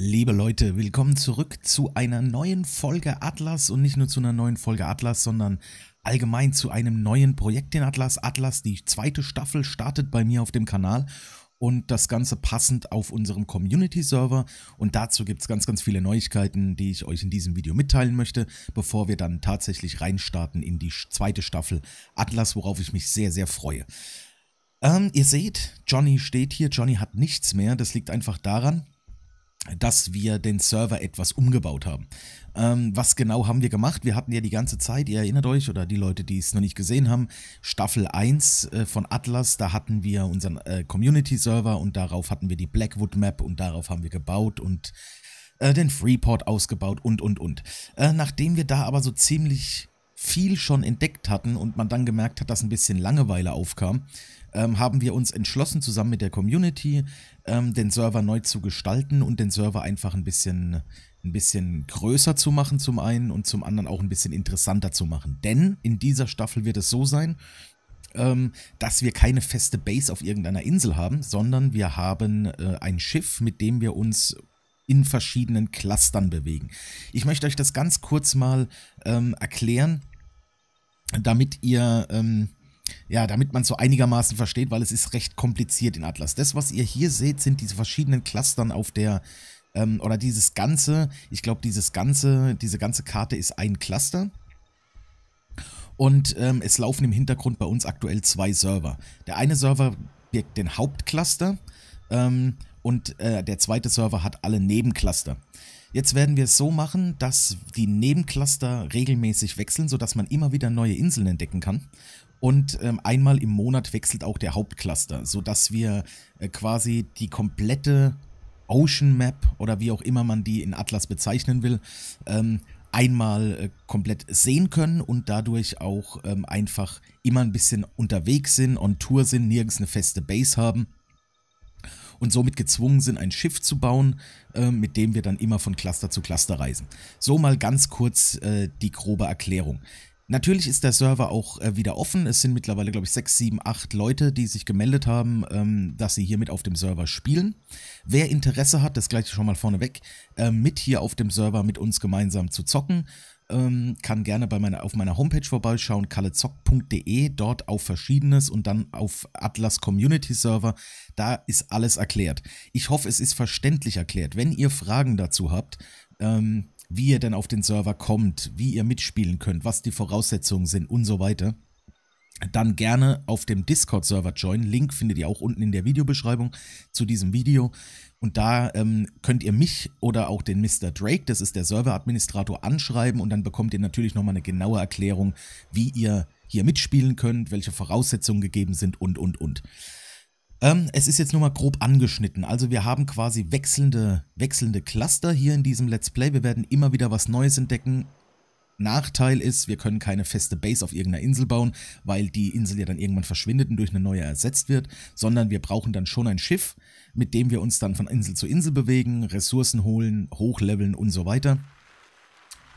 Liebe Leute, willkommen zurück zu einer neuen Folge Atlas und nicht nur zu einer neuen Folge Atlas, sondern allgemein zu einem neuen Projekt in Atlas. Atlas, die zweite Staffel, startet bei mir auf dem Kanal und das Ganze passend auf unserem Community-Server. Und dazu gibt es ganz, ganz viele Neuigkeiten, die ich euch in diesem Video mitteilen möchte, bevor wir dann tatsächlich reinstarten in die zweite Staffel Atlas, worauf ich mich sehr, sehr freue. Ähm, ihr seht, Johnny steht hier, Johnny hat nichts mehr. Das liegt einfach daran, dass wir den Server etwas umgebaut haben. Ähm, was genau haben wir gemacht? Wir hatten ja die ganze Zeit, ihr erinnert euch, oder die Leute, die es noch nicht gesehen haben, Staffel 1 äh, von Atlas, da hatten wir unseren äh, Community-Server und darauf hatten wir die Blackwood-Map und darauf haben wir gebaut und äh, den Freeport ausgebaut und, und, und. Äh, nachdem wir da aber so ziemlich viel schon entdeckt hatten und man dann gemerkt hat, dass ein bisschen Langeweile aufkam, ähm, haben wir uns entschlossen, zusammen mit der Community ähm, den Server neu zu gestalten und den Server einfach ein bisschen, ein bisschen größer zu machen zum einen und zum anderen auch ein bisschen interessanter zu machen. Denn in dieser Staffel wird es so sein, ähm, dass wir keine feste Base auf irgendeiner Insel haben, sondern wir haben äh, ein Schiff, mit dem wir uns in verschiedenen Clustern bewegen. Ich möchte euch das ganz kurz mal ähm, erklären, damit ihr... Ähm, ja, damit man es so einigermaßen versteht, weil es ist recht kompliziert in Atlas. Das, was ihr hier seht, sind diese verschiedenen Clustern auf der, ähm, oder dieses ganze, ich glaube, dieses ganze, diese ganze Karte ist ein Cluster. Und ähm, es laufen im Hintergrund bei uns aktuell zwei Server. Der eine Server birgt den Hauptcluster ähm, und äh, der zweite Server hat alle Nebencluster. Jetzt werden wir es so machen, dass die Nebencluster regelmäßig wechseln, sodass man immer wieder neue Inseln entdecken kann. Und ähm, einmal im Monat wechselt auch der Hauptcluster, sodass wir äh, quasi die komplette Ocean Map oder wie auch immer man die in Atlas bezeichnen will, ähm, einmal äh, komplett sehen können und dadurch auch ähm, einfach immer ein bisschen unterwegs sind, on Tour sind, nirgends eine feste Base haben und somit gezwungen sind, ein Schiff zu bauen, äh, mit dem wir dann immer von Cluster zu Cluster reisen. So mal ganz kurz äh, die grobe Erklärung. Natürlich ist der Server auch äh, wieder offen. Es sind mittlerweile, glaube ich, sechs, sieben, acht Leute, die sich gemeldet haben, ähm, dass sie hier mit auf dem Server spielen. Wer Interesse hat, das gleiche schon mal vorneweg, äh, mit hier auf dem Server mit uns gemeinsam zu zocken, ähm, kann gerne bei meiner, auf meiner Homepage vorbeischauen, kallezock.de, dort auf Verschiedenes und dann auf Atlas Community Server. Da ist alles erklärt. Ich hoffe, es ist verständlich erklärt. Wenn ihr Fragen dazu habt, ähm, wie ihr denn auf den Server kommt, wie ihr mitspielen könnt, was die Voraussetzungen sind und so weiter, dann gerne auf dem Discord-Server joinen. Link findet ihr auch unten in der Videobeschreibung zu diesem Video. Und da ähm, könnt ihr mich oder auch den Mr. Drake, das ist der Server-Administrator, anschreiben und dann bekommt ihr natürlich nochmal eine genaue Erklärung, wie ihr hier mitspielen könnt, welche Voraussetzungen gegeben sind und, und, und. Ähm, es ist jetzt nur mal grob angeschnitten. Also wir haben quasi wechselnde, wechselnde Cluster hier in diesem Let's Play. Wir werden immer wieder was Neues entdecken. Nachteil ist, wir können keine feste Base auf irgendeiner Insel bauen, weil die Insel ja dann irgendwann verschwindet und durch eine neue ersetzt wird, sondern wir brauchen dann schon ein Schiff, mit dem wir uns dann von Insel zu Insel bewegen, Ressourcen holen, hochleveln und so weiter.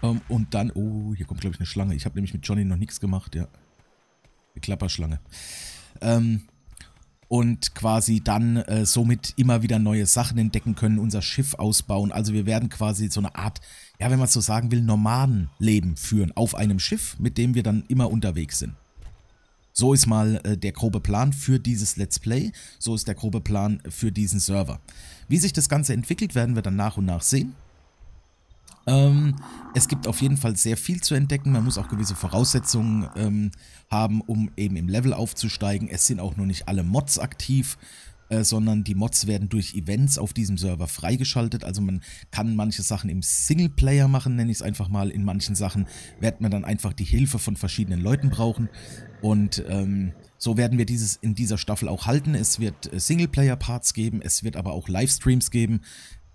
Um, ähm, und dann, oh, hier kommt glaube ich eine Schlange. Ich habe nämlich mit Johnny noch nichts gemacht, ja. Eine Klapperschlange. Ähm, und quasi dann äh, somit immer wieder neue Sachen entdecken können, unser Schiff ausbauen. Also wir werden quasi so eine Art, ja, wenn man so sagen will, Nomadenleben führen auf einem Schiff, mit dem wir dann immer unterwegs sind. So ist mal äh, der grobe Plan für dieses Let's Play, so ist der grobe Plan für diesen Server. Wie sich das Ganze entwickelt, werden wir dann nach und nach sehen. Ähm, es gibt auf jeden Fall sehr viel zu entdecken. Man muss auch gewisse Voraussetzungen ähm, haben, um eben im Level aufzusteigen. Es sind auch nur nicht alle Mods aktiv, äh, sondern die Mods werden durch Events auf diesem Server freigeschaltet. Also man kann manche Sachen im Singleplayer machen, nenne ich es einfach mal. In manchen Sachen wird man dann einfach die Hilfe von verschiedenen Leuten brauchen. Und ähm, so werden wir dieses in dieser Staffel auch halten. Es wird äh, Singleplayer-Parts geben, es wird aber auch Livestreams geben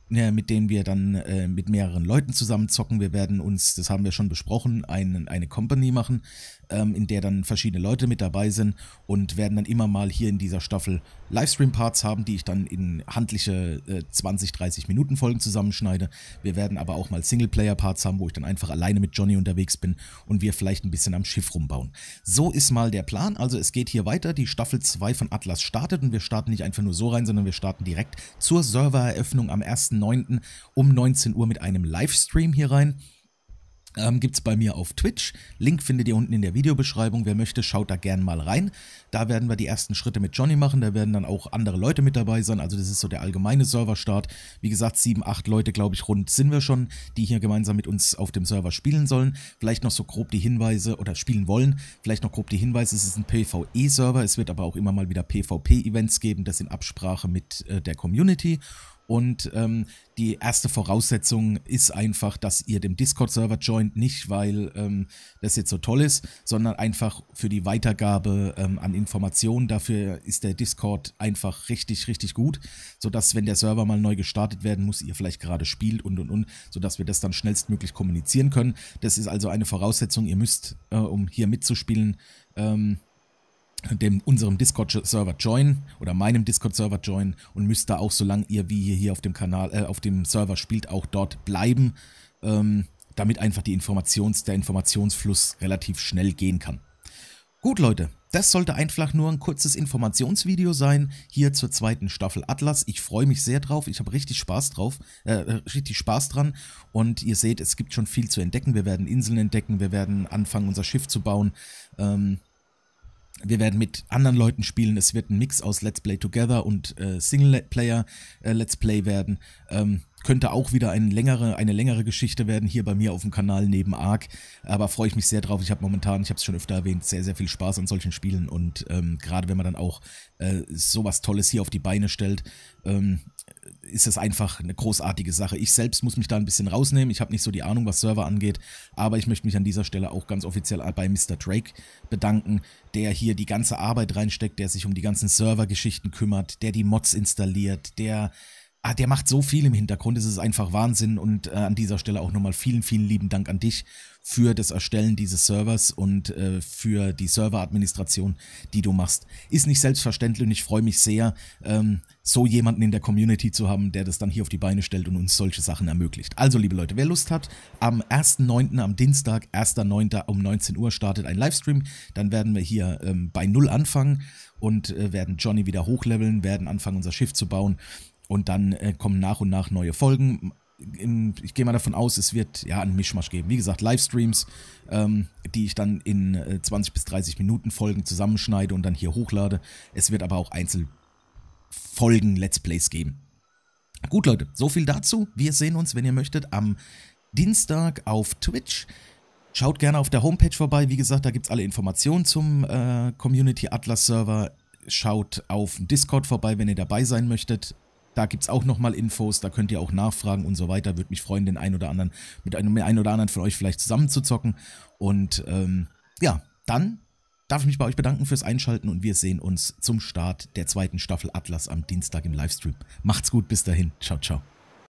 ja, mit denen wir dann äh, mit mehreren Leuten zusammen zocken. Wir werden uns, das haben wir schon besprochen, einen, eine Company machen, ähm, in der dann verschiedene Leute mit dabei sind und werden dann immer mal hier in dieser Staffel Livestream-Parts haben, die ich dann in handliche äh, 20, 30 Minuten Folgen zusammenschneide. Wir werden aber auch mal Singleplayer-Parts haben, wo ich dann einfach alleine mit Johnny unterwegs bin und wir vielleicht ein bisschen am Schiff rumbauen. So ist mal der Plan. Also es geht hier weiter. Die Staffel 2 von Atlas startet und wir starten nicht einfach nur so rein, sondern wir starten direkt zur Servereröffnung am 1.9. um 19 Uhr mit einem Livestream hier rein ähm, gibt es bei mir auf Twitch. Link findet ihr unten in der Videobeschreibung. Wer möchte, schaut da gerne mal rein. Da werden wir die ersten Schritte mit Johnny machen. Da werden dann auch andere Leute mit dabei sein. Also das ist so der allgemeine Serverstart. Wie gesagt, sieben, acht Leute, glaube ich, rund sind wir schon, die hier gemeinsam mit uns auf dem Server spielen sollen. Vielleicht noch so grob die Hinweise oder spielen wollen. Vielleicht noch grob die Hinweise, es ist ein PvE-Server. Es wird aber auch immer mal wieder PvP-Events geben. Das in Absprache mit äh, der Community. Und ähm, die erste Voraussetzung ist einfach, dass ihr dem Discord-Server joint, nicht weil ähm, das jetzt so toll ist, sondern einfach für die Weitergabe ähm, an Informationen. Dafür ist der Discord einfach richtig, richtig gut, sodass, wenn der Server mal neu gestartet werden muss, ihr vielleicht gerade spielt und und und, sodass wir das dann schnellstmöglich kommunizieren können. Das ist also eine Voraussetzung. Ihr müsst, äh, um hier mitzuspielen, ähm, dem unserem Discord-Server join oder meinem Discord-Server join und müsst da auch, solange ihr wie hier, hier auf dem Kanal, äh, auf dem Server spielt, auch dort bleiben, ähm, damit einfach die Informations, der Informationsfluss relativ schnell gehen kann. Gut, Leute, das sollte einfach nur ein kurzes Informationsvideo sein, hier zur zweiten Staffel Atlas. Ich freue mich sehr drauf, ich habe richtig Spaß drauf, äh, richtig Spaß dran und ihr seht, es gibt schon viel zu entdecken. Wir werden Inseln entdecken, wir werden anfangen, unser Schiff zu bauen. Ähm, wir werden mit anderen Leuten spielen. Es wird ein Mix aus Let's Play Together und äh, Single-Player äh, Let's Play werden. Ähm, könnte auch wieder eine längere, eine längere Geschichte werden hier bei mir auf dem Kanal neben Arc. Aber freue ich mich sehr drauf. Ich habe momentan, ich habe es schon öfter erwähnt, sehr, sehr viel Spaß an solchen Spielen. Und ähm, gerade wenn man dann auch äh, sowas Tolles hier auf die Beine stellt, ähm, ist es einfach eine großartige Sache. Ich selbst muss mich da ein bisschen rausnehmen. Ich habe nicht so die Ahnung, was Server angeht, aber ich möchte mich an dieser Stelle auch ganz offiziell bei Mr. Drake bedanken, der hier die ganze Arbeit reinsteckt, der sich um die ganzen Servergeschichten kümmert, der die Mods installiert, der ah, der macht so viel im Hintergrund, es ist einfach Wahnsinn. Und äh, an dieser Stelle auch nochmal vielen, vielen lieben Dank an dich für das Erstellen dieses Servers und äh, für die Serveradministration, die du machst. Ist nicht selbstverständlich und ich freue mich sehr, ähm, so jemanden in der Community zu haben, der das dann hier auf die Beine stellt und uns solche Sachen ermöglicht. Also, liebe Leute, wer Lust hat, am 1.9., am Dienstag, 1.9. um 19 Uhr startet ein Livestream. Dann werden wir hier ähm, bei Null anfangen und äh, werden Johnny wieder hochleveln, werden anfangen, unser Schiff zu bauen und dann äh, kommen nach und nach neue Folgen. In, ich gehe mal davon aus, es wird ja einen Mischmasch geben. Wie gesagt, Livestreams, ähm, die ich dann in äh, 20 bis 30 Minuten Folgen zusammenschneide und dann hier hochlade. Es wird aber auch Einzelfolgen, Let's Plays geben. Gut, Leute, so viel dazu. Wir sehen uns, wenn ihr möchtet, am Dienstag auf Twitch. Schaut gerne auf der Homepage vorbei. Wie gesagt, da gibt es alle Informationen zum äh, Community Atlas Server. Schaut auf Discord vorbei, wenn ihr dabei sein möchtet. Da gibt es auch nochmal Infos, da könnt ihr auch nachfragen und so weiter. Würde mich freuen, den einen oder anderen, mit einem einen oder anderen von euch vielleicht zusammenzuzocken. Und ähm, ja, dann darf ich mich bei euch bedanken fürs Einschalten und wir sehen uns zum Start der zweiten Staffel Atlas am Dienstag im Livestream. Macht's gut, bis dahin. Ciao, ciao.